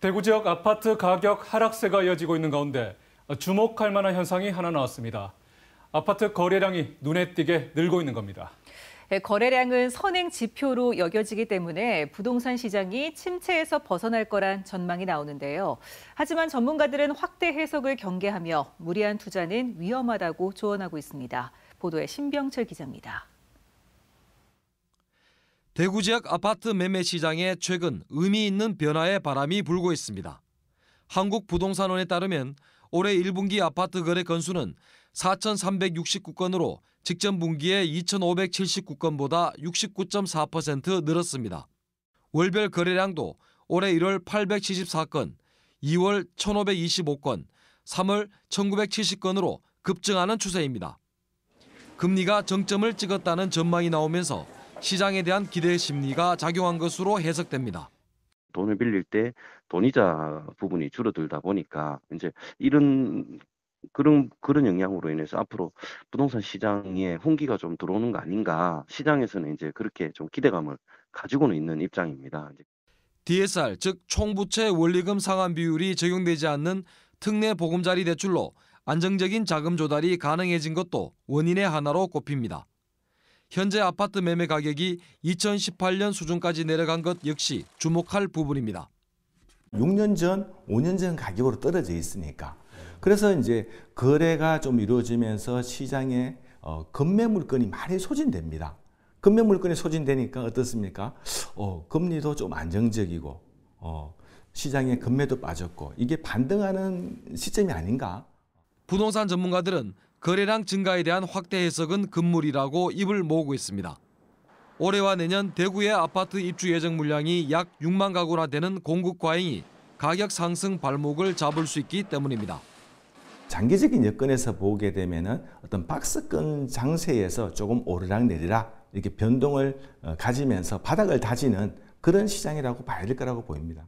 대구 지역 아파트 가격 하락세가 이어지고 있는 가운데 주목할 만한 현상이 하나 나왔습니다. 아파트 거래량이 눈에 띄게 늘고 있는 겁니다. 예, 거래량은 선행 지표로 여겨지기 때문에 부동산 시장이 침체에서 벗어날 거란 전망이 나오는데요. 하지만 전문가들은 확대 해석을 경계하며 무리한 투자는 위험하다고 조언하고 있습니다. 보도에 신병철 기자입니다. 대구 지역 아파트 매매 시장에 최근 의미 있는 변화의 바람이 불고 있습니다. 한국부동산원에 따르면 올해 1분기 아파트 거래 건수는 4,369건으로 직전 분기에 2,579건보다 69.4% 늘었습니다. 월별 거래량도 올해 1월 874건, 2월 1,525건, 3월 1,970건으로 급증하는 추세입니다. 금리가 정점을 찍었다는 전망이 나오면서 시장에 대한 기대 심리가 작용한 것으로 해석됩니다. 돈을 빌릴 때 돈이자 부분이 줄어들다 보니까 이제 이런 그런 그런 영향으로 인해서 앞으로 부동산 시장에 홍기가 좀 들어오는 거 아닌가 시장에서는 이제 그렇게 좀 기대감을 가지고는 있는 입장입니다. DSR 즉 총부채 원리금 상환 비율이 적용되지 않는 특례 보금자리 대출로 안정적인 자금 조달이 가능해진 것도 원인의 하나로 꼽힙니다. 현재 아파트 매매 가격이 2018년 수준까지 내려간 것 역시 주목할 부분입니다. 6년 전, 5년 전 가격으로 떨어져 있으니까. 그래서 이제 거래가 좀 이루어지면서 시장에 어, 건매 물건이 많이 소진됩니다. 금매 물건이 소진되니까 어떻습니까? 어, 금리도 좀 안정적이고 어, 시장의 금매도 빠졌고 이게 반등하는 시점이 아닌가? 부동산 전문가들은 거래량 증가에 대한 확대 해석은 금물이라고 입을 모으고 있습니다. 올해와 내년 대구의 아파트 입주 예정 물량이 약 6만 가구나 되는 공급 과잉이 가격 상승 발목을 잡을 수 있기 때문입니다. 장기적인 여건에서 보게 되면은 어떤 박스권 장세에서 조금 오르락 내리락 이렇게 변동을 어, 가지면서 바닥을 다지는 그런 시장이라고 봐야 될 거라고 보입니다.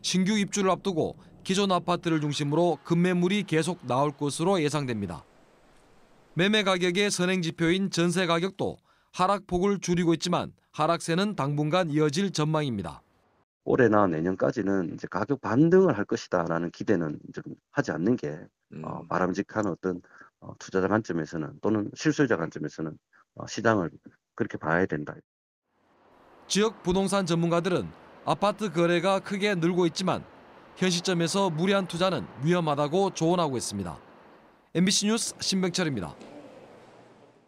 신규 입주를 앞두고 기존 아파트를 중심으로 급매물이 계속 나올 것으로 예상됩니다. 매매 가격의 선행 지표인 전세 가격도 하락폭을 줄이고 있지만 하락세는 당분간 이어질 전망입니다. 올해나 내년까지는 이제 가격 반등을 할 것이다라는 기대는 좀 하지 않는 게 음. 어, 바람직한 어떤 어, 투자자 관점에서는 또는 실수자 관점에서는 어, 시장을 그렇게 봐야 된다. 지역 부동산 전문가들은 아파트 거래가 크게 늘고 있지만 현 시점에서 무리한 투자는 위험하다고 조언하고 있습니다. MBC 뉴스 신병철입니다.